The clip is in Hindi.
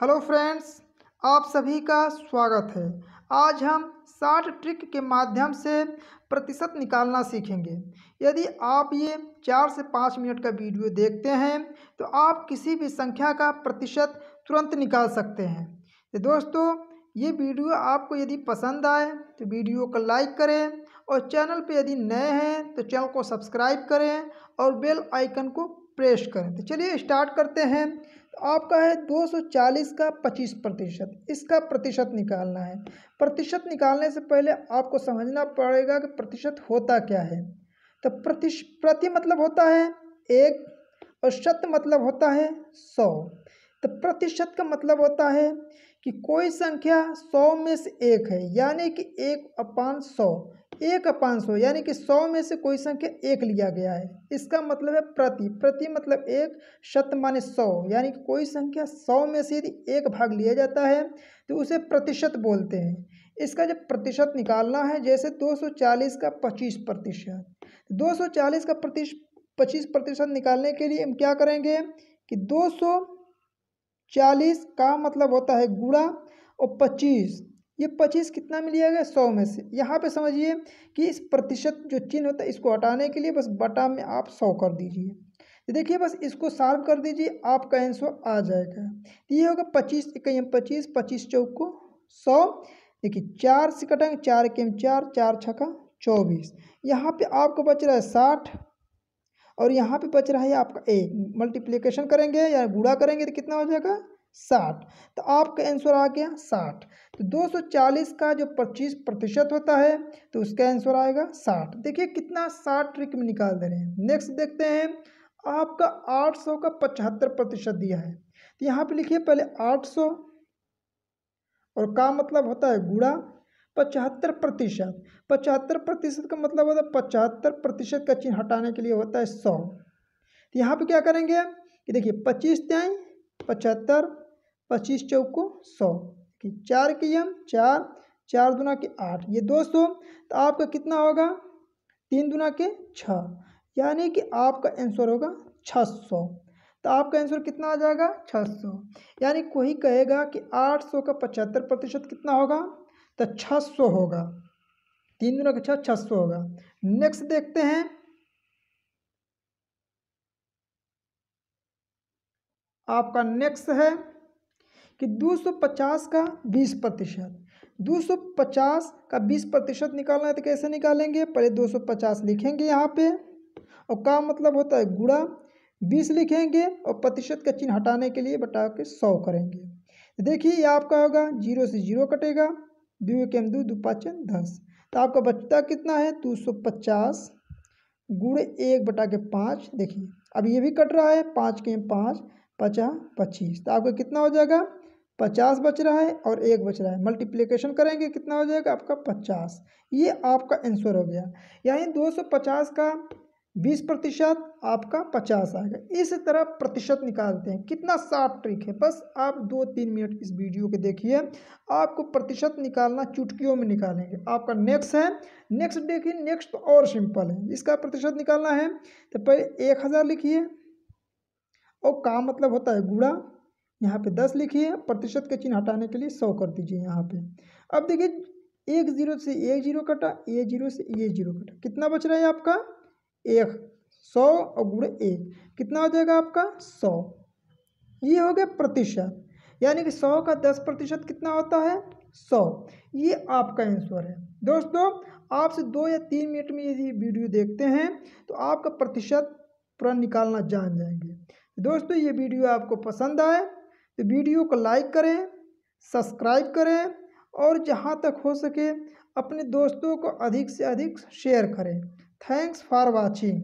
हेलो फ्रेंड्स आप सभी का स्वागत है आज हम साठ ट्रिक के माध्यम से प्रतिशत निकालना सीखेंगे यदि आप ये चार से पाँच मिनट का वीडियो देखते हैं तो आप किसी भी संख्या का प्रतिशत तुरंत निकाल सकते हैं तो दोस्तों ये वीडियो आपको यदि पसंद आए तो वीडियो को लाइक करें और चैनल पे यदि नए हैं तो चैनल को सब्सक्राइब करें और बेल आइकन को प्रेस करें तो चलिए स्टार्ट करते हैं तो आपका है 240 का 25 प्रतिशत इसका प्रतिशत निकालना है प्रतिशत निकालने से पहले आपको समझना पड़ेगा कि प्रतिशत होता क्या है तो प्रतिश प्रति मतलब होता है एक और शत मतलब होता है सौ तो प्रतिशत का मतलब होता है कि कोई संख्या सौ में से एक है यानी कि एक अपान सौ एक पाँच सौ यानी कि सौ में से कोई संख्या एक लिया गया है इसका मतलब है प्रति प्रति मतलब एक शत माने सौ यानी कि कोई संख्या सौ में से यदि एक भाग लिया जाता है तो उसे प्रतिशत बोलते हैं इसका जब प्रतिशत निकालना है जैसे 240 का 25 प्रतिशत 240 का प्रतिश पच्चीस प्रतिशत निकालने के लिए हम क्या करेंगे कि 240 का मतलब होता है गुड़ा और पच्चीस ये पच्चीस कितना में लिया गया सौ में से यहाँ पे समझिए कि इस प्रतिशत जो चिन्ह होता है इसको हटाने के लिए बस बटा में आप सौ कर दीजिए देखिए बस इसको साल्व कर दीजिए आपका आंसर आ जाएगा तो ये होगा पच्चीस इक्की पच्चीस पच्चीस चौक को सौ देखिए चार से कटेंगे चार के चार चार छका चौबीस यहाँ पर आपको बच रहा है साठ और यहाँ पे बच रहा है आपका एक मल्टीप्लिकेशन करेंगे या गुड़ा करेंगे तो कितना हो जाएगा साठ तो आपका आंसर आ गया साठ तो 240 का जो पच्चीस प्रतिशत होता है तो उसका आंसर आएगा साठ देखिए कितना साठ ट्रिक में निकाल दे रहे हैं नेक्स्ट देखते हैं आपका 800 का पचहत्तर प्रतिशत दिया है तो यहाँ पे लिखिए पहले 800 और का मतलब होता है गुड़ा पचहत्तर प्रतिशत पचहत्तर प्रतिशत का मतलब होता है पचहत्तर प्रतिशत का चिन्ह हटाने के लिए होता है सौ तो यहाँ पर क्या करेंगे कि देखिए पच्चीस त्याई पचहत्तर पच्चीस चौको सौ कि चार की एम चार चार दुना के आठ ये दो सौ तो आपका कितना होगा तीन दुना के छः यानी कि आपका आंसर होगा छः सौ तो आपका आंसर कितना आ जाएगा छः सौ यानी कोई कहेगा कि आठ सौ का पचहत्तर प्रतिशत कितना होगा तो छः सौ होगा तीन दुना के छः छः सौ होगा नेक्स्ट देखते हैं आपका नेक्स्ट है कि 250 का 20 प्रतिशत दो का 20 प्रतिशत निकालना है तो कैसे निकालेंगे पहले 250 लिखेंगे यहाँ पे और का मतलब होता है गुड़ा 20 लिखेंगे और प्रतिशत का चिन्ह हटाने के लिए बटा के सौ करेंगे तो देखिए ये आपका होगा जीरो से जीरो कटेगा दू एक एम दो दो पाँच दस तो आपका बचता कितना है दो सौ पचास गुड़ एक बटा के पाँच देखिए अब ये भी कट रहा है पाँच के पाँच पचास पच्चीस तो आपका कितना हो जाएगा पचास बच रहा है और एक बच रहा है मल्टीप्लिकेशन करेंगे कितना हो जाएगा आपका पचास ये आपका आंसर हो गया यानी दो सौ पचास का बीस प्रतिशत आपका पचास आएगा इस तरह प्रतिशत निकालते हैं कितना साफ ट्रिक है बस आप दो तीन मिनट इस वीडियो के देखिए आपको प्रतिशत निकालना चुटकियों में निकालेंगे आपका नेक्स्ट है नेक्स्ट देखिए नेक्स्ट तो और सिंपल है इसका प्रतिशत निकालना है तो पहले एक हज़ार लिखिए और काम मतलब होता है गुड़ा यहाँ पे दस लिखिए प्रतिशत का चिन्ह हटाने के लिए सौ कर दीजिए यहाँ पे अब देखिए एक जीरो से एक जीरो कटा ए जीरो से ए जीरो कटा कितना बच रहा है आपका एक सौ और गुड़े एक कितना हो जाएगा आपका सौ ये हो गया प्रतिशत यानी कि सौ का दस प्रतिशत कितना होता है सौ ये आपका आंसर है दोस्तों आपसे दो या तीन मिनट में यदि वीडियो देखते हैं तो आपका प्रतिशत पूरा निकालना जान जाएंगे दोस्तों ये वीडियो आपको पसंद आए तो वीडियो को लाइक करें सब्सक्राइब करें और जहाँ तक हो सके अपने दोस्तों को अधिक से अधिक शेयर करें थैंक्स फॉर वाचिंग